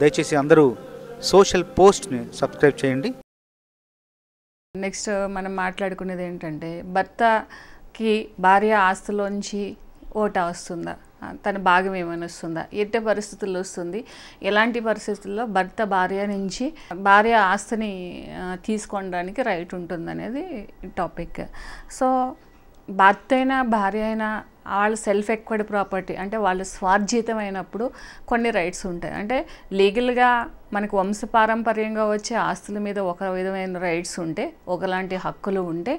దయచేసి అందరూ సోషల్ పోస్ట్ని సబ్స్క్రైబ్ చేయండి నెక్స్ట్ మనం మాట్లాడుకునేది ఏంటంటే భర్తకి భార్య ఆస్తులోంచి ఓటా వస్తుందా తన భాగం ఏమైనా వస్తుందా ఎట్టి పరిస్థితుల్లో వస్తుంది ఎలాంటి పరిస్థితుల్లో భర్త భార్య నుంచి భార్య ఆస్తిని తీసుకోవడానికి రైట్ ఉంటుందనేది టాపిక్ సో భర్త అయినా భార్య అయినా వాళ్ళ సెల్ఫ్ ఎక్వైడ్ ప్రాపర్టీ అంటే వాళ్ళు స్వార్జితమైనప్పుడు కొన్ని రైట్స్ ఉంటాయి అంటే లీగల్గా మనకు వంశపారంపర్యంగా వచ్చే ఆస్తుల మీద ఒక విధమైన రైట్స్ ఉంటే ఒకలాంటి హక్కులు ఉంటే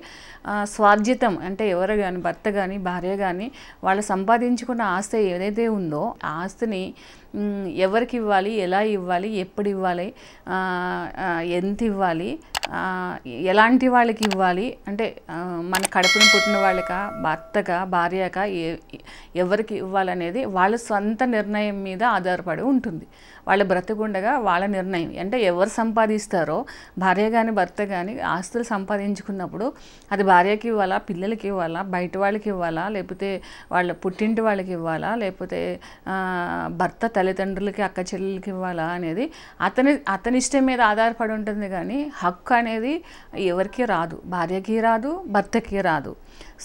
స్వార్జితం అంటే ఎవరు కానీ భర్త కానీ భార్య కానీ వాళ్ళు సంపాదించుకున్న ఆస్తి ఏదైతే ఉందో ఆస్తిని ఎవరికి ఇవ్వాలి ఎలా ఇవ్వాలి ఎప్పుడు ఇవ్వాలి ఎంత ఇవ్వాలి ఎలాంటి వాళ్ళకి ఇవ్వాలి అంటే మన కడుపును పుట్టిన వాళ్ళక భర్తగా భార్యక ఎవరికి ఇవ్వాలనేది వాళ్ళ సొంత నిర్ణయం మీద ఆధారపడి ఉంటుంది వాళ్ళ బ్రతకుండగా వాళ్ళ నిర్ణయం అంటే ఎవరు సంపాదిస్తారో భార్య కానీ భర్త కానీ ఆస్తులు సంపాదించుకున్నప్పుడు అది భార్యకి ఇవ్వాలా పిల్లలకి ఇవ్వాలా బయట వాళ్ళకి ఇవ్వాలా లేకపోతే వాళ్ళ పుట్టింటి వాళ్ళకి ఇవ్వాలా లేకపోతే భర్త తల్లిదండ్రులకి అక్క చెల్లెలకి ఇవ్వాలా అనేది అతని అతని ఇష్టం మీద ఆధారపడి ఉంటుంది కానీ హక్కు అనేది ఎవరికి రాదు భార్యకి రాదు భర్తకి రాదు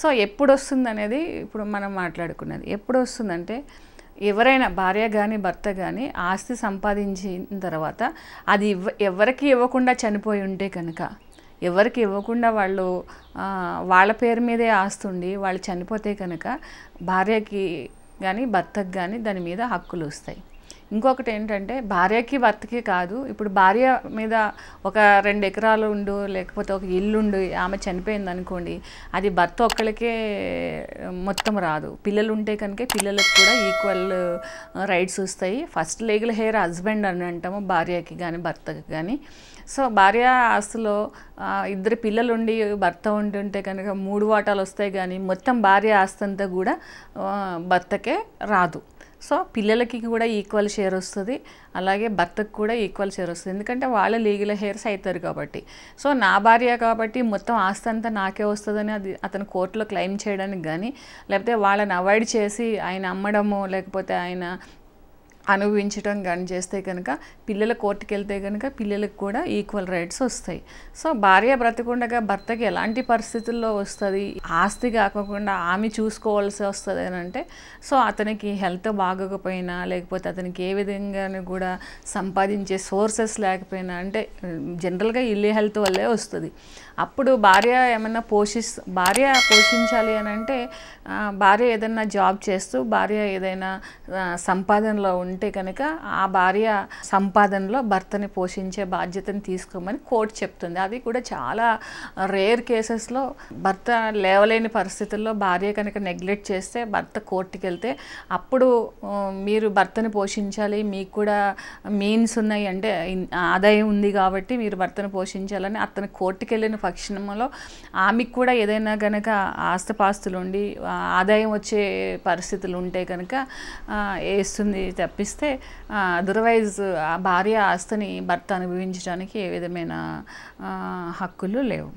సో ఎప్పుడు వస్తుంది అనేది ఇప్పుడు మనం మాట్లాడుకున్నది ఎప్పుడు వస్తుందంటే ఎవరైనా భార్య కానీ భర్త కానీ ఆస్తి సంపాదించిన తర్వాత అది ఇవ్వ ఎవరికి ఇవ్వకుండా చనిపోయి ఉంటే కనుక ఎవరికి ఇవ్వకుండా వాళ్ళు వాళ్ళ పేరు మీదే ఆస్తుండి వాళ్ళు చనిపోతే కనుక భార్యకి కానీ భర్తకు కానీ దాని మీద హక్కులు వస్తాయి ఇంకొకటి ఏంటంటే భార్యకి భర్తకి కాదు ఇప్పుడు భార్య మీద ఒక రెండు ఎకరాలు ఉండు లేకపోతే ఒక ఇల్లుండు ఆమె చనిపోయింది అనుకోండి అది భర్త ఒక్కళ్ళకే మొత్తం రాదు పిల్లలు ఉంటే కనుక పిల్లలకు కూడా ఈక్వల్ రైట్స్ వస్తాయి ఫస్ట్ లీగల్ హెయిర్ హస్బెండ్ అని అంటాము భార్యకి కానీ భర్తకి కానీ సో భార్య ఆస్తులో ఇద్దరు పిల్లలు ఉండి భర్త ఉంటుంటే కనుక మూడు వాటాలు వస్తాయి కానీ మొత్తం భార్య ఆస్తి అంతా కూడా భర్తకే రాదు సో పిల్లలకి కూడా ఈక్వల్ షేర్ వస్తుంది అలాగే భర్తకు కూడా ఈక్వల్ షేర్ వస్తుంది ఎందుకంటే వాళ్ళ లీగల్ హెయిర్స్ అవుతారు కాబట్టి సో నా భార్య కాబట్టి మొత్తం ఆస్తి అంతా నాకే వస్తుందని అది అతను కోర్టులో క్లెయిమ్ చేయడానికి కానీ లేకపోతే వాళ్ళని అవాయిడ్ చేసి ఆయన అమ్మడము లేకపోతే ఆయన అనుభవించడం కానీ చేస్తే కనుక పిల్లల కోర్టుకి వెళ్తే కనుక పిల్లలకు కూడా ఈక్వల్ రైట్స్ వస్తాయి సో భార్య బ్రతకుండగా భర్తకి ఎలాంటి పరిస్థితుల్లో వస్తుంది ఆస్తి కాకుండా ఆమె చూసుకోవాల్సి వస్తుంది అని అంటే సో అతనికి హెల్త్ బాగోకపోయినా లేకపోతే అతనికి ఏ విధంగా కూడా సంపాదించే సోర్సెస్ లేకపోయినా అంటే జనరల్గా ఇల్లు హెల్త్ వల్లే వస్తుంది అప్పుడు భార్య ఏమైనా పోషిస్ భార్య పోషించాలి అని అంటే భార్య ఏదైనా జాబ్ చేస్తూ భార్య ఏదైనా సంపాదనలో ఉంటే అంటే కనుక ఆ భార్య సంపాదనలో భర్తని పోషించే బాధ్యతను తీసుకోమని కోర్టు చెప్తుంది అది కూడా చాలా రేర్ కేసెస్లో భర్త లేవలేని పరిస్థితుల్లో భార్య కనుక నెగ్లెక్ట్ చేస్తే భర్త కోర్టుకి వెళ్తే అప్పుడు మీరు భర్తను పోషించాలి మీకు కూడా మీన్స్ ఉన్నాయి అంటే ఆదాయం ఉంది కాబట్టి మీరు భర్తను పోషించాలని అతను కోర్టుకి వెళ్ళిన పక్షంలో ఆమెకు కూడా ఏదైనా కనుక ఆస్తపాస్తులు ఉండి ఆదాయం వచ్చే పరిస్థితులు ఉంటే కనుక వేస్తుంది తప్పి ఇస్తే అదర్వైజ్ ఆ భార్య ఆస్తిని భర్త అనుభవించడానికి ఏ విధమైన హక్కులు లేవు